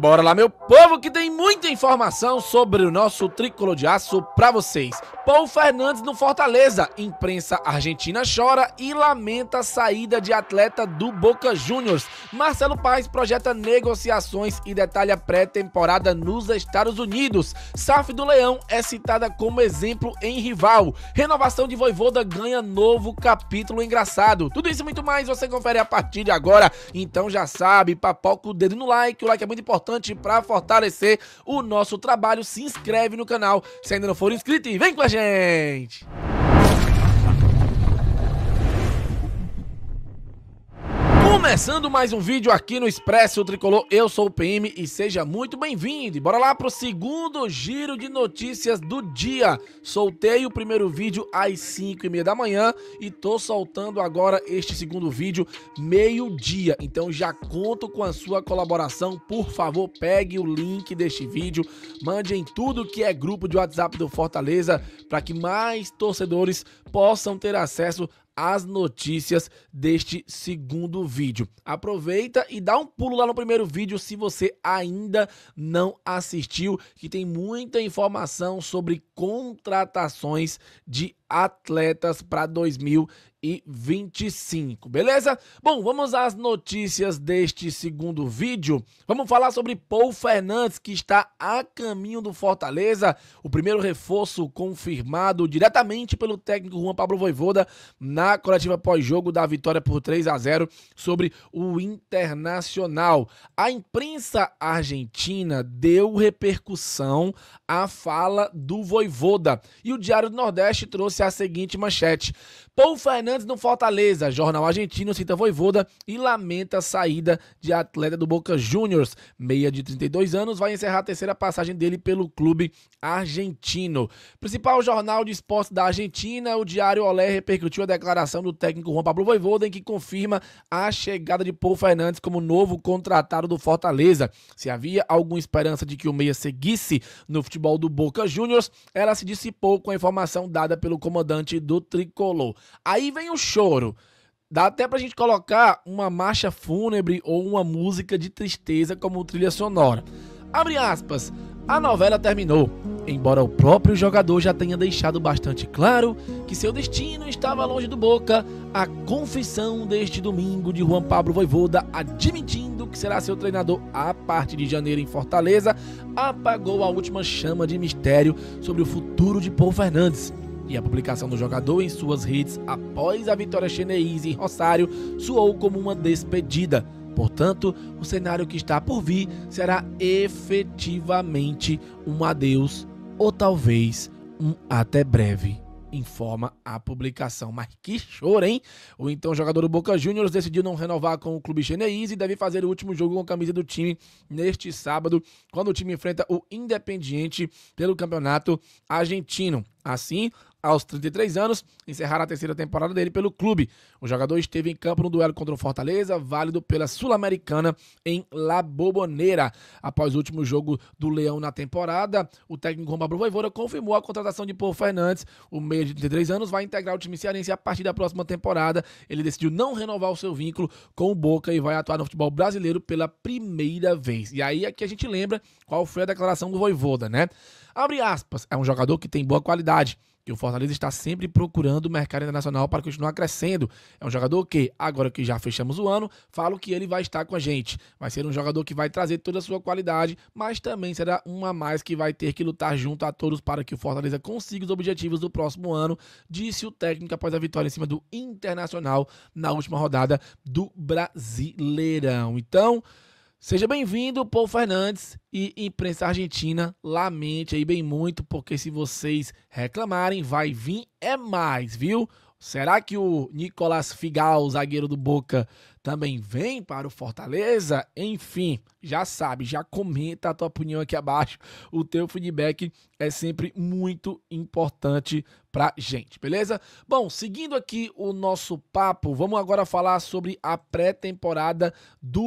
Bora lá, meu povo, que tem muita informação sobre o nosso tricolor de aço para vocês. Paulo Fernandes no Fortaleza. Imprensa argentina chora e lamenta a saída de atleta do Boca Juniors. Marcelo Paes projeta negociações e detalha pré-temporada nos Estados Unidos. SAF do Leão é citada como exemplo em rival. Renovação de Voivoda ganha novo capítulo engraçado. Tudo isso e muito mais você confere a partir de agora. Então já sabe, papoca o dedo no like, o like é muito importante importante para fortalecer o nosso trabalho. Se inscreve no canal se ainda não for inscrito e vem com a gente! Começando mais um vídeo aqui no Expresso Tricolor, eu sou o PM e seja muito bem-vindo. bora lá pro segundo giro de notícias do dia. Soltei o primeiro vídeo às 5 e meia da manhã e tô soltando agora este segundo vídeo meio-dia. Então já conto com a sua colaboração. Por favor, pegue o link deste vídeo, mande em tudo que é grupo de WhatsApp do Fortaleza para que mais torcedores possam ter acesso as notícias deste segundo vídeo. Aproveita e dá um pulo lá no primeiro vídeo se você ainda não assistiu, que tem muita informação sobre contratações de atletas para 2020 e 25, beleza? Bom, vamos às notícias deste segundo vídeo. Vamos falar sobre Paul Fernandes, que está a caminho do Fortaleza. O primeiro reforço confirmado diretamente pelo técnico Juan Pablo Voivoda na coletiva pós-jogo da vitória por 3 a 0 sobre o Internacional. A imprensa argentina deu repercussão à fala do Voivoda e o Diário do Nordeste trouxe a seguinte manchete: Paul Fernandes Fernandes no Fortaleza. Jornal Argentino cita Voivoda e lamenta a saída de atleta do Boca Juniors. Meia de 32 anos vai encerrar a terceira passagem dele pelo clube argentino. Principal jornal de esporte da Argentina, o Diário Olé repercutiu a declaração do técnico Juan Pablo Voivoda em que confirma a chegada de Paul Fernandes como novo contratado do Fortaleza. Se havia alguma esperança de que o meia seguisse no futebol do Boca Juniors, ela se dissipou com a informação dada pelo comandante do tricolor. Aí vem vem o choro. Dá até pra gente colocar uma marcha fúnebre ou uma música de tristeza como trilha sonora. Abre aspas. A novela terminou, embora o próprio jogador já tenha deixado bastante claro que seu destino estava longe do Boca, a confissão deste domingo de Juan Pablo Voivoda admitindo que será seu treinador a partir de janeiro em Fortaleza apagou a última chama de mistério sobre o futuro de Paul Fernandes e a publicação do jogador em suas redes após a vitória chinense em Rosário soou como uma despedida. Portanto, o cenário que está por vir será efetivamente um adeus ou talvez um até breve informa a publicação. Mas que choro, hein? O então jogador do Boca Juniors decidiu não renovar com o clube chinês e deve fazer o último jogo com a camisa do time neste sábado, quando o time enfrenta o Independiente pelo Campeonato Argentino. Assim, aos 33 anos, encerrará a terceira temporada dele pelo clube. O jogador esteve em campo no duelo contra o Fortaleza, válido pela Sul-Americana em La Boboneira. Após o último jogo do Leão na temporada, o técnico Romabro Voivoda confirmou a contratação de Paul Fernandes. O meio de 33 anos vai integrar o time cearense a partir da próxima temporada. Ele decidiu não renovar o seu vínculo com o Boca e vai atuar no futebol brasileiro pela primeira vez. E aí é que a gente lembra qual foi a declaração do Voivoda, né? Abre aspas, é um jogador que tem boa qualidade, que o Fortaleza está sempre procurando o mercado internacional para continuar crescendo. É um jogador que, agora que já fechamos o ano, falo que ele vai estar com a gente. Vai ser um jogador que vai trazer toda a sua qualidade, mas também será um a mais que vai ter que lutar junto a todos para que o Fortaleza consiga os objetivos do próximo ano, disse o técnico após a vitória em cima do Internacional na última rodada do Brasileirão. Então, Seja bem-vindo, Paul Fernandes e imprensa argentina. Lamente aí bem muito, porque se vocês reclamarem, vai vir é mais, viu? Será que o Nicolas Figal, zagueiro do Boca, também vem para o Fortaleza? Enfim, já sabe, já comenta a tua opinião aqui abaixo. O teu feedback é sempre muito importante pra gente, beleza? Bom, seguindo aqui o nosso papo, vamos agora falar sobre a pré-temporada do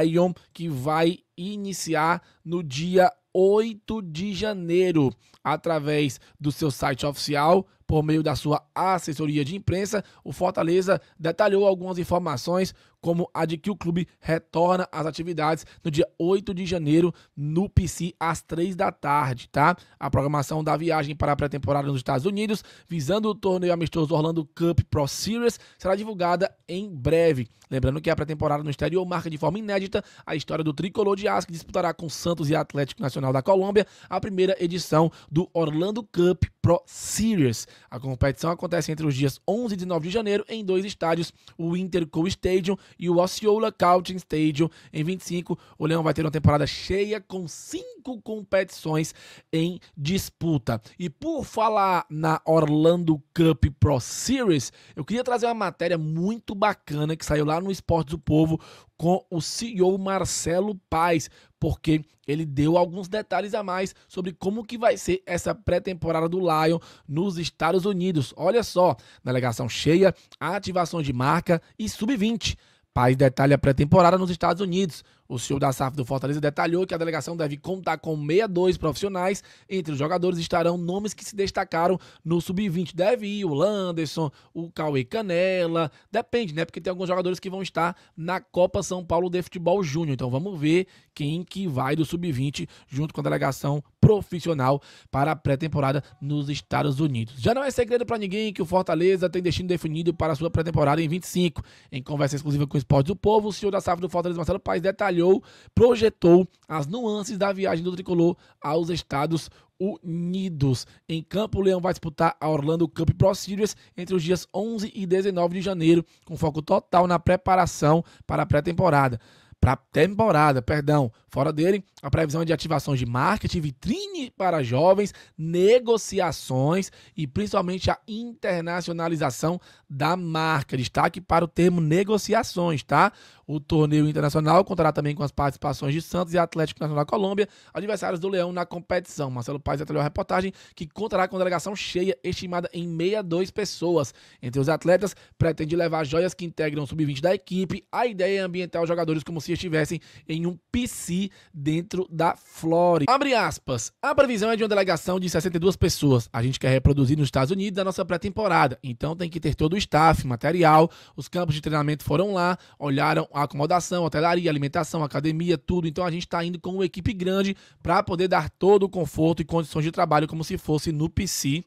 Lion que vai iniciar no dia 8 de janeiro, através do seu site oficial por meio da sua assessoria de imprensa, o Fortaleza detalhou algumas informações, como a de que o clube retorna às atividades no dia 8 de janeiro no PC às 3 da tarde, tá? A programação da viagem para a pré-temporada nos Estados Unidos, visando o torneio amistoso Orlando Cup Pro Series, será divulgada em breve. Lembrando que a pré-temporada no exterior marca de forma inédita a história do tricolor de aço que disputará com Santos e Atlético Nacional da Colômbia a primeira edição do Orlando Cup Pro Series. A competição acontece entre os dias 11 e 19 de janeiro em dois estádios, o Interco Stadium e o Osceola County Stadium. Em 25, o Leão vai ter uma temporada cheia com cinco cinco competições em disputa. E por falar na Orlando Cup Pro Series, eu queria trazer uma matéria muito bacana que saiu lá no Esporte do Povo com o CEO Marcelo Paes, porque ele deu alguns detalhes a mais sobre como que vai ser essa pré-temporada do Lion nos Estados Unidos. Olha só, delegação cheia, ativação de marca e sub-20. Paz detalha a pré-temporada nos Estados Unidos, o senhor da SAF do Fortaleza detalhou que a delegação deve contar com 62 profissionais. Entre os jogadores estarão nomes que se destacaram no sub-20. Deve ir o Landerson, o Cauê Canela. Depende, né? Porque tem alguns jogadores que vão estar na Copa São Paulo de Futebol Júnior. Então vamos ver quem que vai do sub-20 junto com a delegação profissional para a pré-temporada nos Estados Unidos. Já não é segredo para ninguém que o Fortaleza tem destino definido para a sua pré-temporada em 25. Em conversa exclusiva com o Esporte do Povo, o senhor da SAF do Fortaleza, Marcelo Paes, detalhou olhou, projetou as nuances da viagem do tricolor aos Estados Unidos. Em campo, o Leão vai disputar a Orlando Cup Pro Series entre os dias 11 e 19 de janeiro, com foco total na preparação para a pré-temporada para temporada, perdão. Fora dele, a previsão é de ativações de marketing, vitrine para jovens, negociações e principalmente a internacionalização da marca. Destaque para o termo negociações, tá? o torneio internacional, contará também com as participações de Santos e Atlético Nacional da Colômbia, adversários do Leão na competição. Marcelo Paes detalhou a reportagem que contará com a delegação cheia, estimada em 62 pessoas. Entre os atletas, pretende levar joias que integram o sub-20 da equipe. A ideia é ambientar os jogadores como se estivessem em um PC dentro da Flórida. Abre aspas. A previsão é de uma delegação de 62 pessoas. A gente quer reproduzir nos Estados Unidos a nossa pré-temporada, então tem que ter todo o staff, material. Os campos de treinamento foram lá, olharam acomodação, hotelaria, alimentação, academia, tudo. Então a gente está indo com uma equipe grande para poder dar todo o conforto e condições de trabalho como se fosse no PC,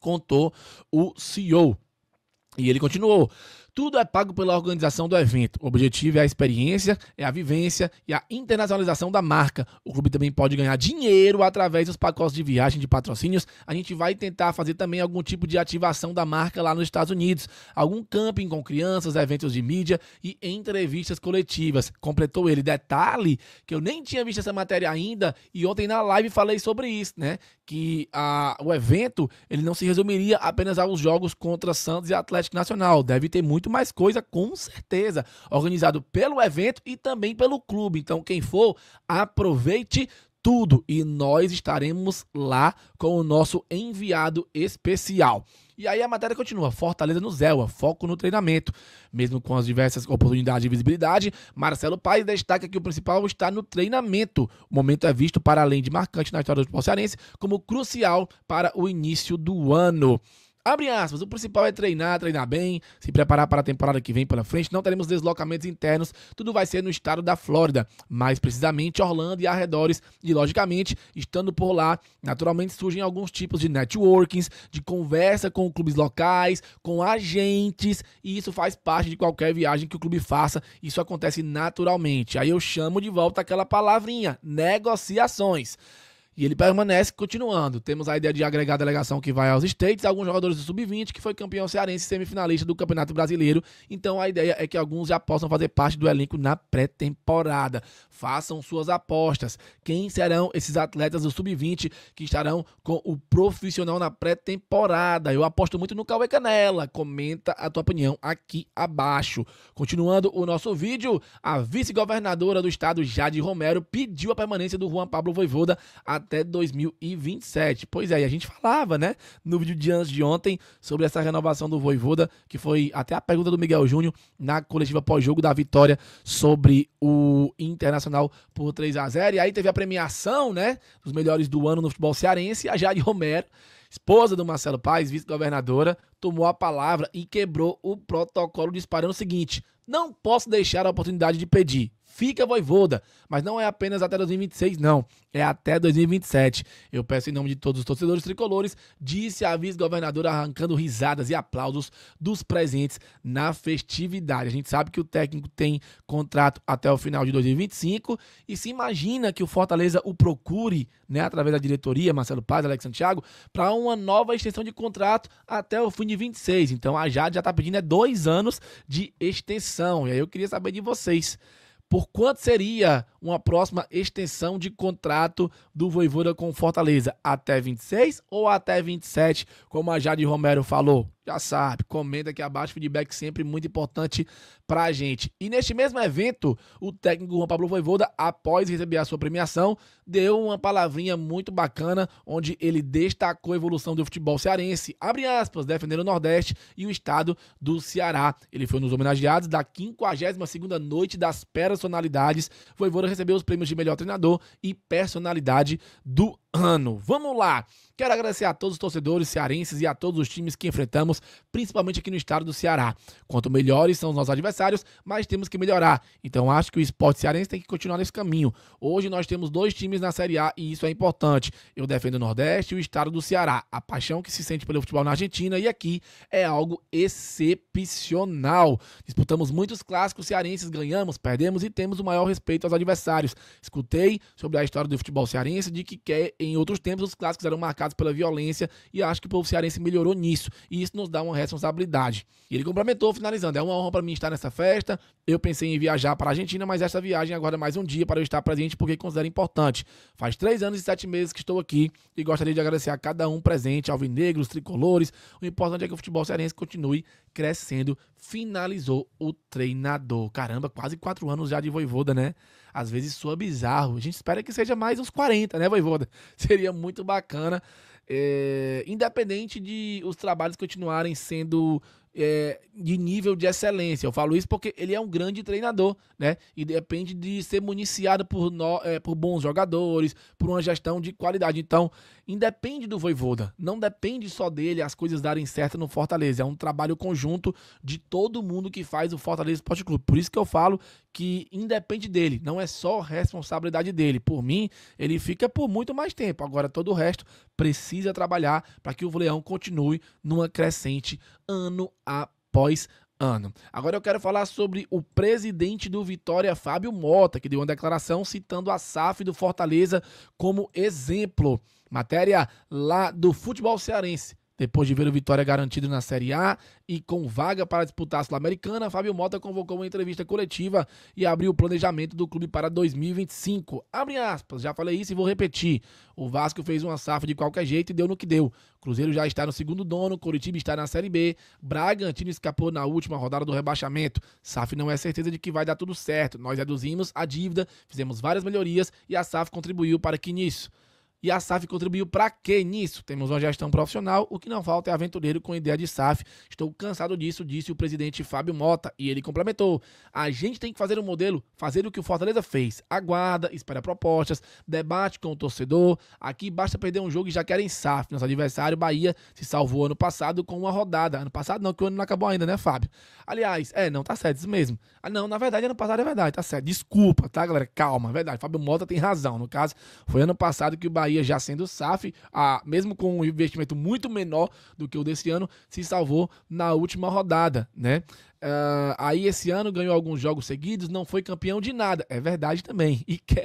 contou o CEO. E ele continuou. Tudo é pago pela organização do evento. O objetivo é a experiência, é a vivência e a internacionalização da marca. O clube também pode ganhar dinheiro através dos pacotes de viagem de patrocínios. A gente vai tentar fazer também algum tipo de ativação da marca lá nos Estados Unidos, algum camping com crianças, eventos de mídia e entrevistas coletivas. Completou ele detalhe que eu nem tinha visto essa matéria ainda e ontem na live falei sobre isso, né? Que a, o evento ele não se resumiria apenas aos jogos contra Santos e Atlético Nacional. Deve ter muito muito mais coisa, com certeza. Organizado pelo evento e também pelo clube. Então, quem for, aproveite tudo e nós estaremos lá com o nosso enviado especial. E aí a matéria continua. Fortaleza no Zéua, foco no treinamento. Mesmo com as diversas oportunidades de visibilidade, Marcelo Paes destaca que o principal está no treinamento. O momento é visto, para além de marcante na história do Palmeirense, como crucial para o início do ano. Abre aspas, o principal é treinar, treinar bem, se preparar para a temporada que vem pela frente. Não teremos deslocamentos internos, tudo vai ser no estado da Flórida, mais precisamente Orlando e arredores. E, logicamente, estando por lá, naturalmente surgem alguns tipos de networkings, de conversa com clubes locais, com agentes, e isso faz parte de qualquer viagem que o clube faça. Isso acontece naturalmente. Aí eu chamo de volta aquela palavrinha: negociações. E ele permanece continuando. Temos a ideia de agregar a delegação que vai aos States, alguns jogadores do Sub-20, que foi campeão cearense semifinalista do Campeonato Brasileiro. Então a ideia é que alguns já possam fazer parte do elenco na pré-temporada. Façam suas apostas. Quem serão esses atletas do Sub-20 que estarão com o profissional na pré-temporada? Eu aposto muito no Cauê Canela. Comenta a tua opinião aqui abaixo. Continuando o nosso vídeo, a vice-governadora do estado, Jade Romero, pediu a permanência do Juan Pablo Voivoda. A até 2027. Pois é, e a gente falava, né, no vídeo de antes de ontem, sobre essa renovação do Voivoda, que foi até a pergunta do Miguel Júnior na coletiva pós-jogo da vitória sobre o Internacional por 3 a 0 E aí teve a premiação, né, dos melhores do ano no futebol cearense, a Jade Romero esposa do Marcelo Paes, vice-governadora, tomou a palavra e quebrou o protocolo disparando o seguinte: não posso deixar a oportunidade de pedir fica voivoda. Mas não é apenas até 2026, não. É até 2027. Eu peço em nome de todos os torcedores tricolores, disse a vice-governadora arrancando risadas e aplausos dos presentes na festividade. A gente sabe que o técnico tem contrato até o final de 2025 e se imagina que o Fortaleza o procure, né, através da diretoria, Marcelo Paz, Alex Santiago, para uma nova extensão de contrato até o fim de 26. Então a Jade já está pedindo é dois anos de extensão. E aí eu queria saber de vocês por quanto seria uma próxima extensão de contrato do Voivoda com Fortaleza? Até 26 ou até 27, como a Jade Romero falou? já sabe, comenta aqui abaixo, feedback sempre muito importante pra gente. E neste mesmo evento, o técnico Juan Pablo Voivoda, após receber a sua premiação, deu uma palavrinha muito bacana, onde ele destacou a evolução do futebol cearense, abre aspas, defendendo o Nordeste e o estado do Ceará. Ele foi nos homenageados da 52ª Noite das Personalidades. Voivoda recebeu os prêmios de melhor treinador e personalidade do ano. Vamos lá! Quero agradecer a todos os torcedores cearenses e a todos os times que enfrentamos, principalmente aqui no estado do Ceará. Quanto melhores são os nossos adversários, mais temos que melhorar. Então acho que o esporte cearense tem que continuar nesse caminho. Hoje nós temos dois times na Série A e isso é importante. Eu defendo o Nordeste e o estado do Ceará. A paixão que se sente pelo futebol na Argentina e aqui é algo excepcional. Disputamos muitos clássicos cearenses, ganhamos, perdemos e temos o maior respeito aos adversários. Escutei sobre a história do futebol cearense de que quer em outros tempos os clássicos eram marcados pela violência e acho que o povo cearense melhorou nisso. E isso nos dá uma responsabilidade. E ele complementou, finalizando: é uma honra para mim estar nessa festa. Eu pensei em viajar para a Argentina, mas essa viagem aguarda mais um dia para eu estar presente porque considero importante. Faz três anos e sete meses que estou aqui e gostaria de agradecer a cada um presente, alvinegros, tricolores. O importante é que o futebol cearense continue crescendo finalizou o treinador. Caramba, quase quatro anos já de Voivoda, né? Às vezes soa é bizarro. A gente espera que seja mais uns 40, né, Voivoda? Seria muito bacana. É... Independente de os trabalhos continuarem sendo é, de nível de excelência. Eu falo isso porque ele é um grande treinador, né? E depende de ser municiado por, no, é, por bons jogadores, por uma gestão de qualidade. Então, independe do Voivoda, não depende só dele as coisas darem certo no Fortaleza. É um trabalho conjunto de todo mundo que faz o Fortaleza Esporte Clube. Por isso que eu falo que independe dele, não é só responsabilidade dele. Por mim, ele fica por muito mais tempo. Agora, todo o resto precisa trabalhar para que o Leão continue numa crescente ano após ano. Agora eu quero falar sobre o presidente do Vitória, Fábio Mota, que deu uma declaração citando a SAF do Fortaleza como exemplo. Matéria lá do futebol cearense. Depois de ver o Vitória garantido na Série A e com vaga para disputar a Sul-Americana, Fábio Mota convocou uma entrevista coletiva e abriu o planejamento do clube para 2025. Abre aspas, já falei isso e vou repetir. O Vasco fez uma safra de qualquer jeito e deu no que deu. Cruzeiro já está no segundo dono, Coritiba está na Série B, Bragantino escapou na última rodada do rebaixamento. SAF não é certeza de que vai dar tudo certo. Nós reduzimos a dívida, fizemos várias melhorias e a SAF contribuiu para que nisso. E a SAF contribuiu para quê nisso? Temos uma gestão profissional, o que não falta é aventureiro com ideia de SAF. Estou cansado disso, disse o presidente Fábio Mota. E ele complementou: a gente tem que fazer um modelo, fazer o que o Fortaleza fez. Aguarda, espera propostas, debate com o torcedor. Aqui basta perder um jogo e já querem SAF. Nosso adversário, Bahia, se salvou ano passado com uma rodada. Ano passado não, que o ano não acabou ainda, né, Fábio? Aliás, é, não, tá certo, isso mesmo. Ah, não, na verdade, ano passado é verdade, tá certo. Desculpa, tá, galera? Calma, é verdade. Fábio Mota tem razão. No caso, foi ano passado que o Bahia Bahia, já sendo SAF, a, mesmo com um investimento muito menor do que o desse ano, se salvou na última rodada, né? Uh, aí esse ano ganhou alguns jogos seguidos, não foi campeão de nada. É verdade também. E que...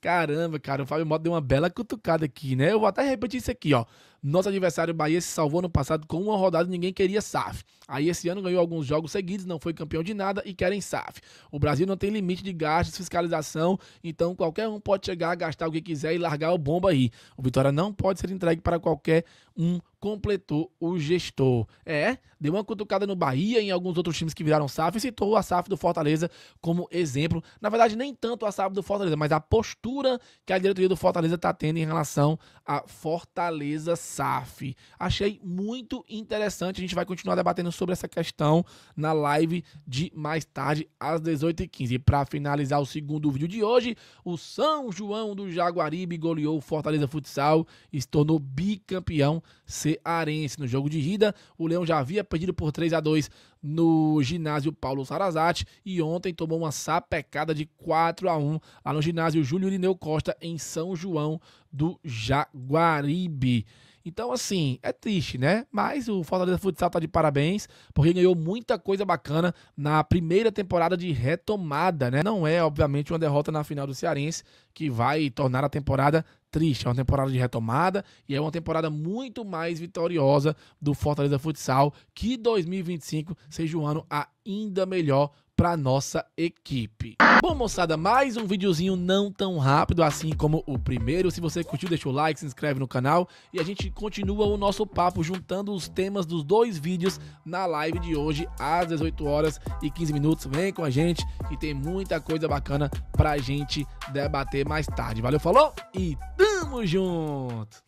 Caramba, cara, o Fábio Moto deu uma bela cutucada aqui, né? Eu vou até repetir isso aqui, ó. Nosso adversário Bahia se salvou no passado com uma rodada e ninguém queria SAF. Aí esse ano ganhou alguns jogos seguidos, não foi campeão de nada e querem SAF. O Brasil não tem limite de gastos, fiscalização, então qualquer um pode chegar, gastar o que quiser e largar o bomba aí. O Vitória não pode ser entregue para qualquer um completou o gestor. É, deu uma cutucada no Bahia e em alguns outros times que viraram SAF e citou a SAF do Fortaleza como exemplo. Na verdade, nem tanto a SAF do Fortaleza, mas a postura que a diretoria do Fortaleza está tendo em relação a Fortaleza SAF. Achei muito interessante. A gente vai continuar debatendo sobre essa questão na live de mais tarde, às 18h15. Para finalizar o segundo vídeo de hoje, o São João do Jaguaribe goleou o Fortaleza Futsal e se tornou bicampeão cearense. No jogo de ida, o Leão já havia perdido por 3 a 2 no ginásio Paulo Sarazate e ontem tomou uma sapecada de 4 a 1 lá no ginásio Júlio Irineu Costa em São João do Jaguaribe. Então, assim, é triste, né? Mas o Fortaleza Futsal tá de parabéns, porque ganhou muita coisa bacana na primeira temporada de retomada, né? Não é, obviamente, uma derrota na final do Cearense, que vai tornar a temporada triste, é uma temporada de retomada e é uma temporada muito mais vitoriosa do Fortaleza Futsal. Que 2025 seja um ano ainda melhor para nossa equipe. Bom, moçada, mais um videozinho não tão rápido assim como o primeiro. Se você curtiu, deixa o like, se inscreve no canal e a gente continua o nosso papo juntando os temas dos dois vídeos na live de hoje às 18 horas e 15 minutos. Vem com a gente que tem muita coisa bacana pra gente debater mais tarde. Valeu, falou e tamo junto.